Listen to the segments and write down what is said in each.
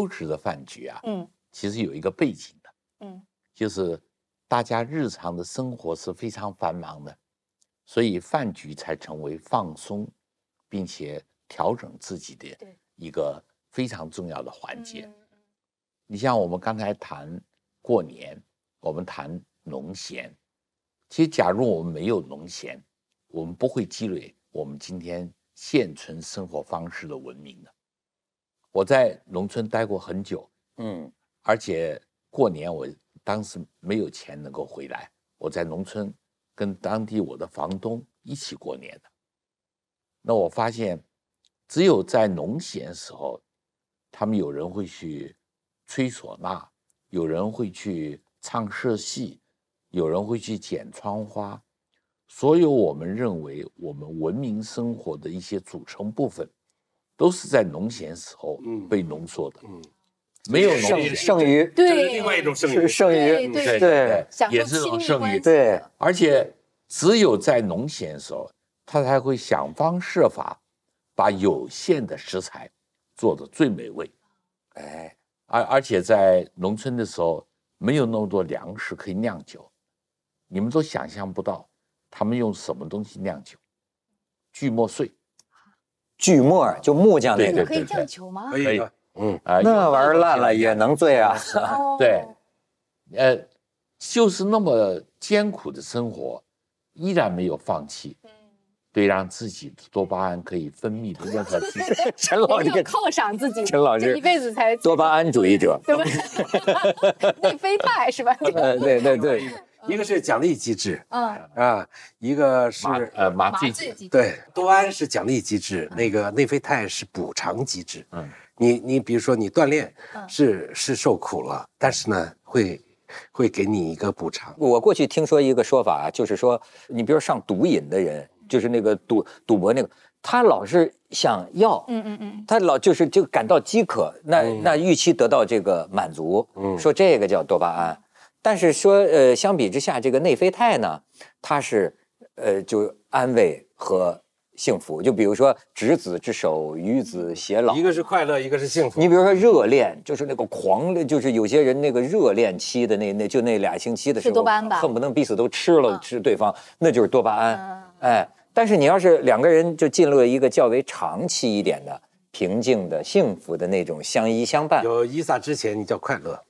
优质的饭局啊，嗯，其实有一个背景的，嗯，就是大家日常的生活是非常繁忙的，所以饭局才成为放松，并且调整自己的一个非常重要的环节。你像我们刚才谈过年，我们谈农闲，其实假如我们没有农闲，我们不会积累我们今天现存生活方式的文明的。我在农村待过很久，嗯，而且过年我当时没有钱能够回来，我在农村跟当地我的房东一起过年的。那我发现，只有在农闲时候，他们有人会去吹唢呐，有人会去唱社戏，有人会去剪窗花，所有我们认为我们文明生活的一些组成部分。都是在农闲时候被浓缩的，嗯，没有剩剩余，对，另外一种剩余，剩余，对，也是种剩余，对。而且只有在农闲时候，他才会想方设法把有限的食材做的最美味，哎，而而且在农村的时候没有那么多粮食可以酿酒，你们都想象不到他们用什么东西酿酒，锯末碎。锯末就木匠那个可以酱球吗？可以，嗯那玩意烂了也能醉啊。对，呃，就是那么艰苦的生活，依然没有放弃。对，让自己多巴胺可以分泌的任何东 西。陈老师犒赏自己。陈老师一辈子才多巴胺主义者。对不对？内啡肽是吧？对对对。一个是奖励机制，嗯啊，一个是麻呃麻醉对多胺是奖励机制，那个内啡肽是补偿机制。嗯，你你比如说你锻炼，是是受苦了，但是呢会会给你一个补偿。我过去听说一个说法，就是说你比如上毒瘾的人，就是那个赌赌博那个，他老是想要，嗯嗯嗯，他老就是就感到饥渴，那那预期得到这个满足，说这个叫多巴胺。但是说，呃，相比之下，这个内啡肽呢，它是，呃，就安慰和幸福。就比如说，执子之手，与子偕老，一个是快乐，一个是幸福。你比如说热恋，就是那个狂，就是有些人那个热恋期的那那就那俩星期的时候，多巴吧？恨不能彼此都吃了吃对方，那就是多巴胺。哎，但是你要是两个人就进入了一个较为长期一点的平静的幸福的那种相依相伴。有伊萨之前，你叫快乐。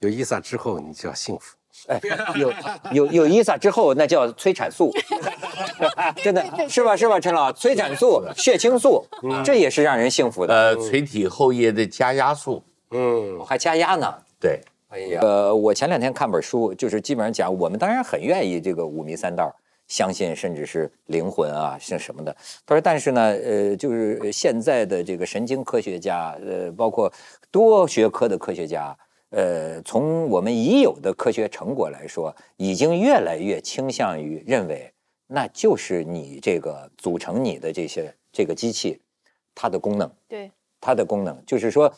有伊萨之后，你叫幸福。哎，有有有伊萨之后，那叫催产素 真的，是吧？是吧，陈老，催产素、血清素，这也是让人幸福的。呃，垂体后叶的加压素，嗯，还加压呢。对，哎呀，呃，我前两天看本书，就是基本上讲，我们当然很愿意这个五迷三道，相信甚至是灵魂啊，像什么的。他说，但是呢，呃，就是现在的这个神经科学家，呃，包括多学科的科学家。呃，从我们已有的科学成果来说，已经越来越倾向于认为，那就是你这个组成你的这些这个机器，它的功能，对它的功能，就是说，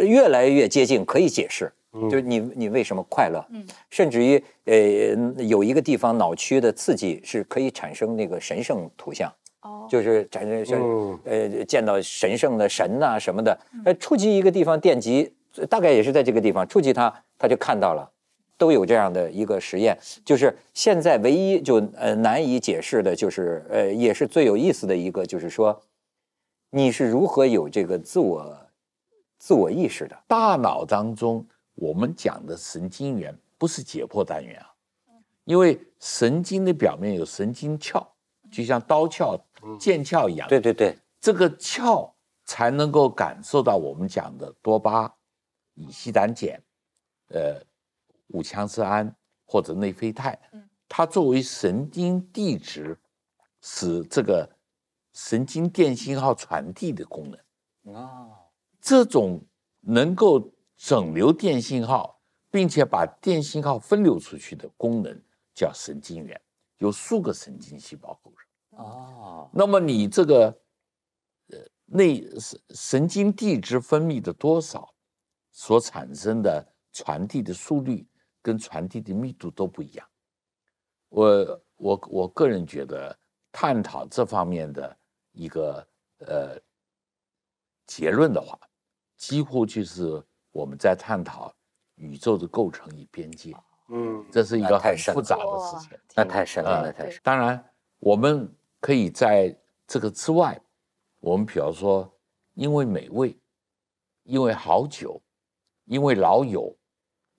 越来越接近可以解释，就你你为什么快乐，甚至于呃，有一个地方脑区的刺激是可以产生那个神圣图像，哦，就是产生像呃见到神圣的神呐什么的，呃，触及一个地方电极。大概也是在这个地方触及他，他就看到了，都有这样的一个实验。就是现在唯一就呃难以解释的，就是呃也是最有意思的一个，就是说你是如何有这个自我自我意识的？大脑当中我们讲的神经元不是解剖单元啊，因为神经的表面有神经鞘，就像刀鞘、剑鞘一样。对对对，这个鞘才能够感受到我们讲的多巴。乙烯胆碱，呃，五羟色胺或者内啡肽，它作为神经递质，使这个神经电信号传递的功能。哦，这种能够整流电信号，并且把电信号分流出去的功能叫神经元，由数个神经细胞构成。哦，那么你这个呃，内神神经递质分泌的多少？所产生的传递的速率跟传递的密度都不一样。我我我个人觉得，探讨这方面的一个呃结论的话，几乎就是我们在探讨宇宙的构成与边界。嗯，这是一个很复杂的事情。那太深了，那太深。当然，我们可以在这个之外，我们比方说，因为美味，因为好酒。因为老有，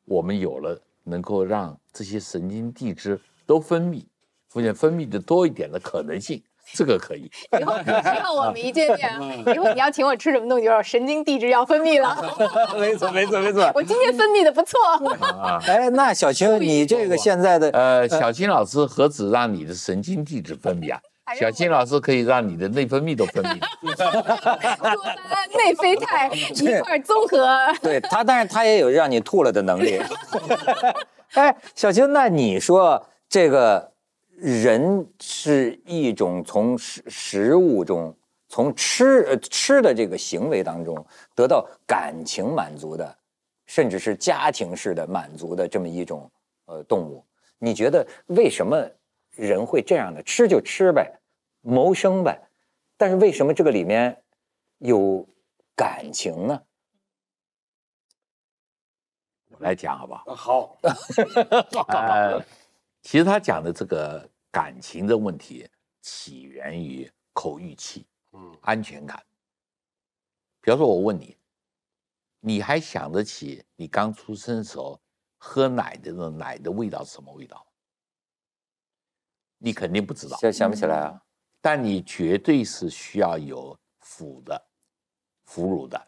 我们有了能够让这些神经递质都分泌，出现分泌的多一点的可能性，这个可以。以后 只要我们一见面，以后你要请我吃什么东西，就神经递质要分泌了。没错，没错，没错。我今天分泌的不错。哎，那小青，你这个现在的呃，小青老师何止让你的神经递质分泌啊？小青老师可以让你的内分泌都分泌，内啡肽 一块综合，对他，但是他也有让你吐了的能力。哎，小青，那你说这个人是一种从食食物中、从吃呃吃的这个行为当中得到感情满足的，甚至是家庭式的满足的这么一种呃动物？你觉得为什么？人会这样的，吃就吃呗，谋生呗。但是为什么这个里面有感情呢？我来讲好不好？好。其实他讲的这个感情的问题，起源于口欲期，嗯，安全感。比方说，我问你，你还想得起你刚出生时候喝奶的那奶的味道是什么味道？你肯定不知道，现在想不起来啊。但你绝对是需要有腐的腐乳的，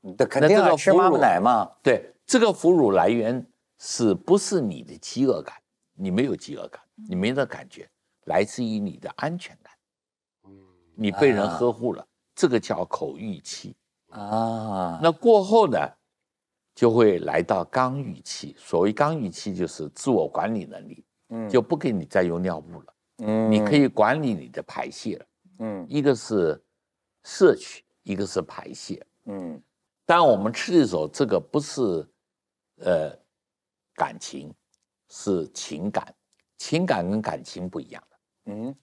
那肯定要吃妈妈奶嘛。对，这个哺乳来源是不是你的饥饿感？你没有饥饿感，你没那感觉，来自于你的安全感。嗯，你被人呵护了，这个叫口欲期啊。那过后呢，就会来到肛欲期。所谓肛欲期，就是自我管理能力。就不给你再用尿布了，嗯，你可以管理你的排泄了，嗯，一个是摄取，一个是排泄，嗯，但我们吃的时候，这个不是，呃，感情，是情感，情感跟感情不一样嗯，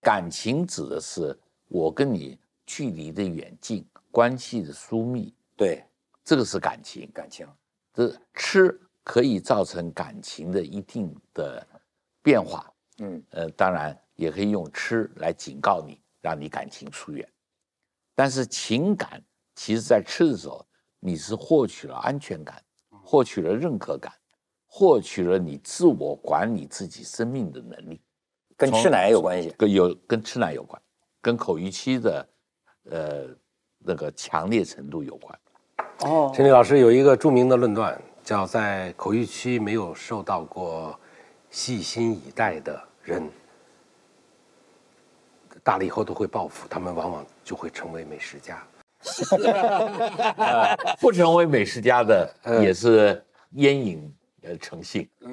感情指的是我跟你距离的远近，关系的疏密，对，这个是感情，感情，这吃可以造成感情的一定的。变化，嗯，呃，当然也可以用吃来警告你，让你感情疏远。但是情感，其实在吃的时候，你是获取了安全感，获取了认可感，获取了你自我管理自己生命的能力。跟吃奶有关系，跟有跟吃奶有关，跟口欲期的，呃，那个强烈程度有关。哦，陈立老师有一个著名的论断，叫在口欲期没有受到过。细心以待的人，大了以后都会报复，他们往往就会成为美食家。不成为美食家的，也是烟瘾成性。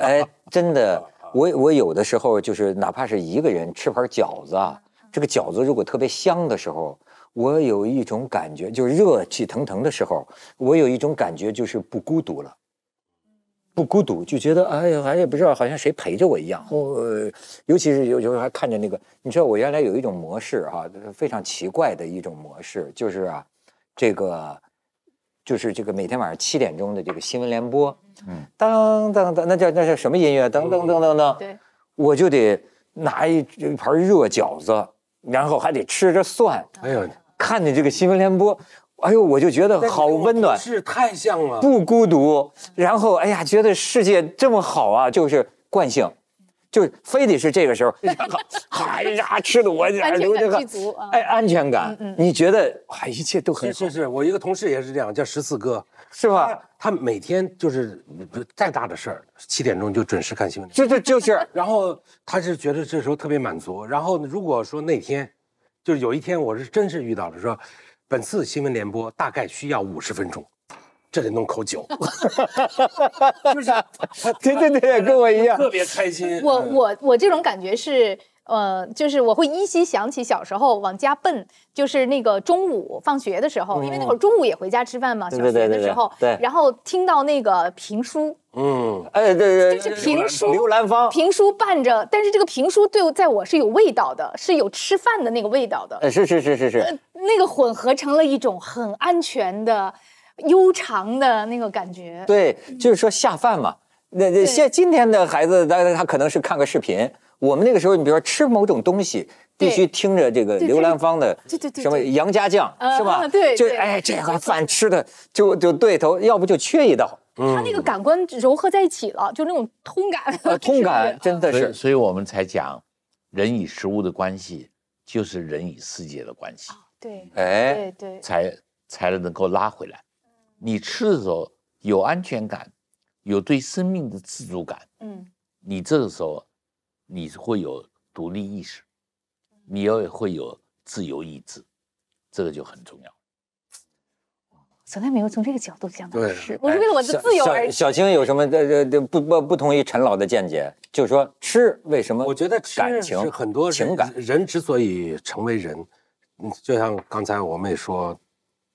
哎，真的，我我有的时候就是，哪怕是一个人吃盘饺子，这个饺子如果特别香的时候，我有一种感觉，就是热气腾腾的时候，我有一种感觉就是不孤独了。不孤独就觉得哎呀，反正也不知道，好像谁陪着我一样。我尤其是有有时候还看着那个，你知道我原来有一种模式哈，非常奇怪的一种模式，就是啊，这个就是这个每天晚上七点钟的这个新闻联播，嗯，当当当，那叫那叫什么音乐？噔噔噔噔噔。对。我就得拿一一盘热饺子，然后还得吃着蒜，哎呀，看着这个新闻联播。哎呦，我就觉得好温暖，是太像了，不孤独。然后，哎呀，觉得世界这么好啊，就是惯性，就非得是这个时候。后，哎呀，吃的我流这个，哎，安全感。你觉得，哎，一切都很是是。我一个同事也是这样，叫十四哥，是吧？他每天就是再大的事儿，七点钟就准时看新闻。就就就是，然后他是觉得这时候特别满足。然后如果说那天，就是有一天我是真是遇到了说。本次新闻联播大概需要五十分钟，这得弄口酒，是不 是？对对对，跟我一样，特别开心。我我我，这种感觉是。呃，就是我会依稀想起小时候往家奔，就是那个中午放学的时候，因为那会儿中午也回家吃饭嘛。小学的时候，对，然后听到那个评书，嗯，哎，对对，就是评书，刘兰芳评书伴着，但是这个评书对我，在我是有味道的，是有吃饭的那个味道的，是是是是是，那个混合成了一种很安全的、悠长的那个感觉。对，就是说下饭嘛。那那现今天的孩子，他他可能是看个视频。我们那个时候，你比如说吃某种东西，必须听着这个刘兰芳的，对对对，什么杨家将，是吧？对，就哎，这个饭吃的就就对头，要不就缺一道。他那个感官融合在一起了，就那种通感。通感 真的是，所以我们才讲，人与食物的关系就是人与世界的关系。对，哎，对对，才才能能够拉回来。你吃的时候有安全感，有对生命的自主感。嗯，你这个时候。你会有独立意识，你要会有自由意志，这个就很重要。从来没有从这个角度讲到是，我是为了我的自由而。小青有什么这这不不不同于陈老的见解？就是说吃为什么？我觉得感情，很多人人之所以成为人，就像刚才我们也说，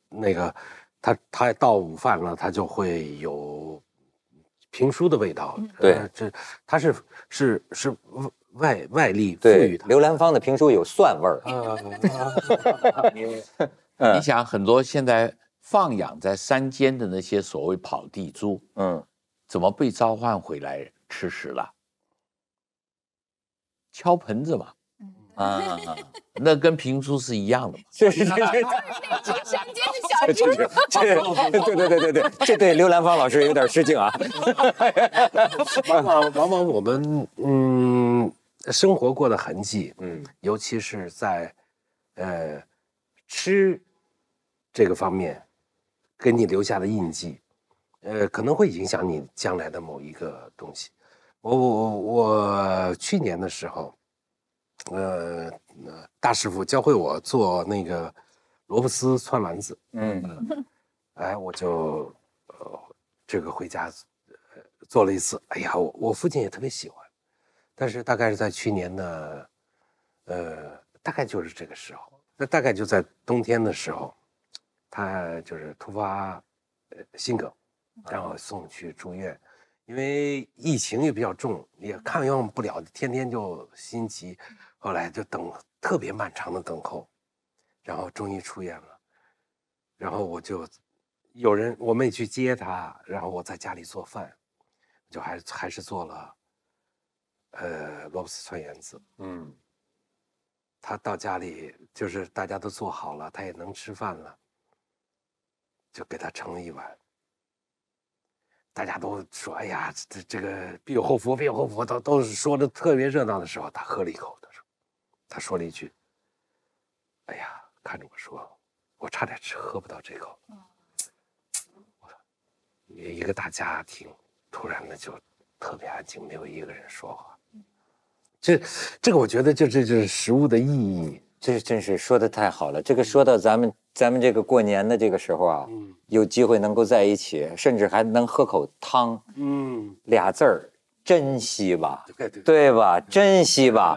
那个他他到午饭了，他就会有。评书的味道，对，这它是是是外外力赋予它。刘兰芳的评书有蒜味儿。你你想很多现在放养在山间的那些所谓跑地猪，嗯，怎么被召唤回来吃食了？敲盆子嘛。啊，那跟评书是一样的嘛？对对对对，小街小街，对对对对对对，这对刘兰芳老师有点致敬啊。往往往往我们嗯生活过的痕迹，嗯，尤其是在呃吃这个方面给你留下的印记，呃，可能会影响你将来的某一个东西。我我我我去年的时候。呃，大师傅教会我做那个萝卜丝串丸子，嗯，哎，我就呃这个回家做了一次。哎呀，我我父亲也特别喜欢，但是大概是在去年的，呃，大概就是这个时候，那大概就在冬天的时候，他就是突发呃心梗，然后送去住院，因为疫情也比较重，也抗用不了，天天就心急。后来就等特别漫长的等候，然后终于出院了，然后我就有人我也去接他，然后我在家里做饭，就还还是做了，呃萝卜丝汆圆子，嗯，他到家里就是大家都做好了，他也能吃饭了，就给他盛了一碗，大家都说哎呀这这个必有后福必有后福，都都是说的特别热闹的时候，他喝了一口，他他说了一句：“哎呀，看着我说，我差点吃喝不到这口。”我一个大家庭，突然的就特别安静，没有一个人说话。这这个，我觉得，就这就是食物的意义。这真是说的太好了。这个说到咱们咱们这个过年的这个时候啊，有机会能够在一起，甚至还能喝口汤。嗯，俩字儿，珍惜吧，对对，对吧？珍惜吧。